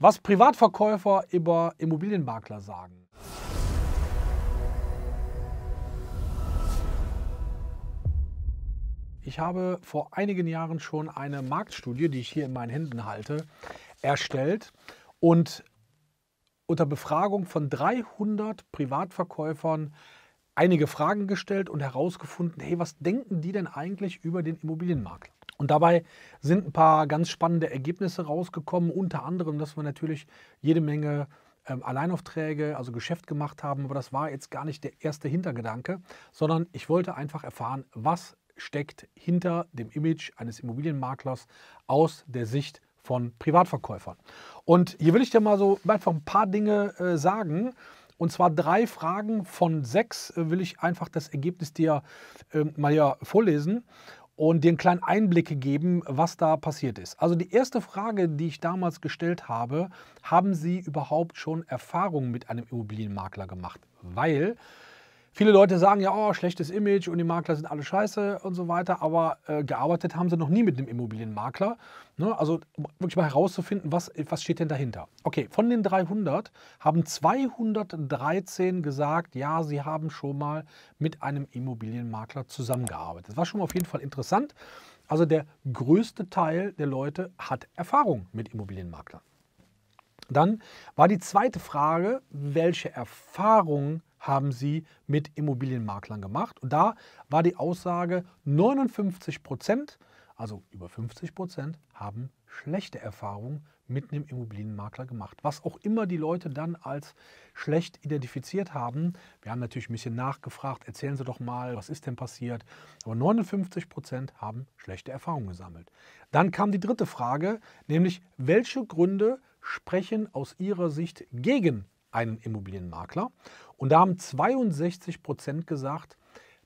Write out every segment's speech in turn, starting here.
Was Privatverkäufer über Immobilienmakler sagen. Ich habe vor einigen Jahren schon eine Marktstudie, die ich hier in meinen Händen halte, erstellt und unter Befragung von 300 Privatverkäufern einige Fragen gestellt und herausgefunden, hey, was denken die denn eigentlich über den Immobilienmakler? Und dabei sind ein paar ganz spannende Ergebnisse rausgekommen, unter anderem, dass wir natürlich jede Menge ähm, Alleinaufträge, also Geschäft gemacht haben, aber das war jetzt gar nicht der erste Hintergedanke, sondern ich wollte einfach erfahren, was steckt hinter dem Image eines Immobilienmaklers aus der Sicht von Privatverkäufern. Und hier will ich dir mal so einfach ein paar Dinge äh, sagen, und zwar drei Fragen von sechs äh, will ich einfach das Ergebnis dir äh, mal ja vorlesen und dir einen kleinen Einblick geben, was da passiert ist. Also die erste Frage, die ich damals gestellt habe, haben Sie überhaupt schon Erfahrungen mit einem Immobilienmakler gemacht? Weil Viele Leute sagen ja, oh, schlechtes Image und die Makler sind alle scheiße und so weiter, aber äh, gearbeitet haben sie noch nie mit einem Immobilienmakler. Ne? Also wirklich mal herauszufinden, was, was steht denn dahinter. Okay, von den 300 haben 213 gesagt, ja, sie haben schon mal mit einem Immobilienmakler zusammengearbeitet. Das war schon mal auf jeden Fall interessant. Also der größte Teil der Leute hat Erfahrung mit Immobilienmaklern. Dann war die zweite Frage, welche Erfahrungen haben sie mit Immobilienmaklern gemacht. Und da war die Aussage, 59 Prozent, also über 50 Prozent, haben schlechte Erfahrungen mit einem Immobilienmakler gemacht. Was auch immer die Leute dann als schlecht identifiziert haben. Wir haben natürlich ein bisschen nachgefragt, erzählen Sie doch mal, was ist denn passiert. Aber 59 Prozent haben schlechte Erfahrungen gesammelt. Dann kam die dritte Frage, nämlich welche Gründe sprechen aus Ihrer Sicht gegen einen Immobilienmakler? Und da haben 62 Prozent gesagt,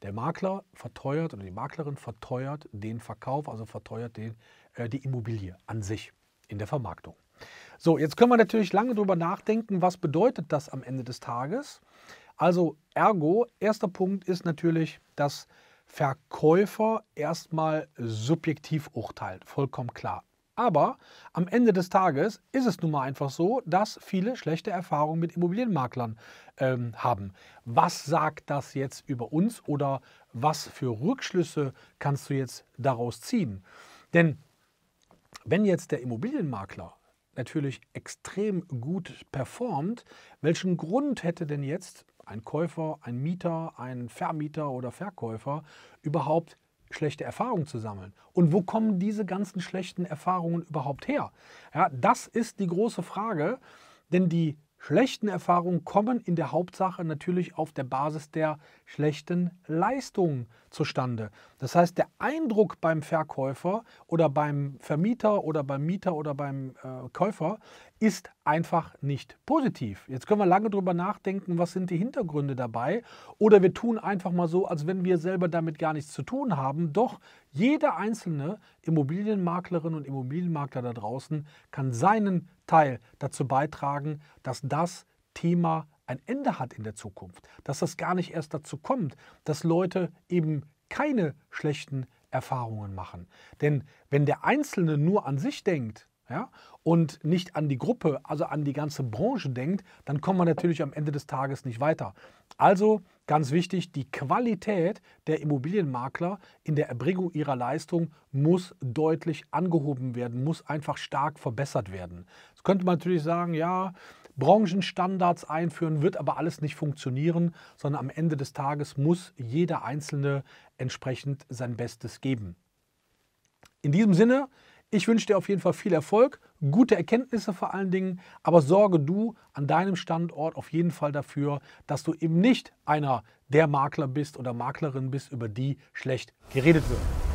der Makler verteuert oder die Maklerin verteuert den Verkauf, also verteuert den, äh, die Immobilie an sich in der Vermarktung. So, jetzt können wir natürlich lange darüber nachdenken, was bedeutet das am Ende des Tages. Also ergo, erster Punkt ist natürlich, dass Verkäufer erstmal subjektiv urteilt, vollkommen klar. Aber am Ende des Tages ist es nun mal einfach so, dass viele schlechte Erfahrungen mit Immobilienmaklern ähm, haben. Was sagt das jetzt über uns oder was für Rückschlüsse kannst du jetzt daraus ziehen? Denn wenn jetzt der Immobilienmakler natürlich extrem gut performt, welchen Grund hätte denn jetzt ein Käufer, ein Mieter, ein Vermieter oder Verkäufer überhaupt schlechte Erfahrungen zu sammeln. Und wo kommen diese ganzen schlechten Erfahrungen überhaupt her? Ja, das ist die große Frage, denn die schlechten Erfahrungen kommen in der Hauptsache natürlich auf der Basis der schlechten Leistungen zustande. Das heißt, der Eindruck beim Verkäufer oder beim Vermieter oder beim Mieter oder beim äh, Käufer ist einfach nicht positiv. Jetzt können wir lange drüber nachdenken, was sind die Hintergründe dabei. Oder wir tun einfach mal so, als wenn wir selber damit gar nichts zu tun haben. Doch jede einzelne Immobilienmaklerin und Immobilienmakler da draußen kann seinen Teil dazu beitragen, dass das Thema ein Ende hat in der Zukunft. Dass das gar nicht erst dazu kommt, dass Leute eben keine schlechten Erfahrungen machen. Denn wenn der Einzelne nur an sich denkt, ja, und nicht an die Gruppe, also an die ganze Branche denkt, dann kommt man natürlich am Ende des Tages nicht weiter. Also ganz wichtig, die Qualität der Immobilienmakler in der Erbringung ihrer Leistung muss deutlich angehoben werden, muss einfach stark verbessert werden. Jetzt könnte man natürlich sagen, ja, Branchenstandards einführen, wird aber alles nicht funktionieren, sondern am Ende des Tages muss jeder Einzelne entsprechend sein Bestes geben. In diesem Sinne, ich wünsche dir auf jeden Fall viel Erfolg, gute Erkenntnisse vor allen Dingen, aber sorge du an deinem Standort auf jeden Fall dafür, dass du eben nicht einer der Makler bist oder Maklerin bist, über die schlecht geredet wird.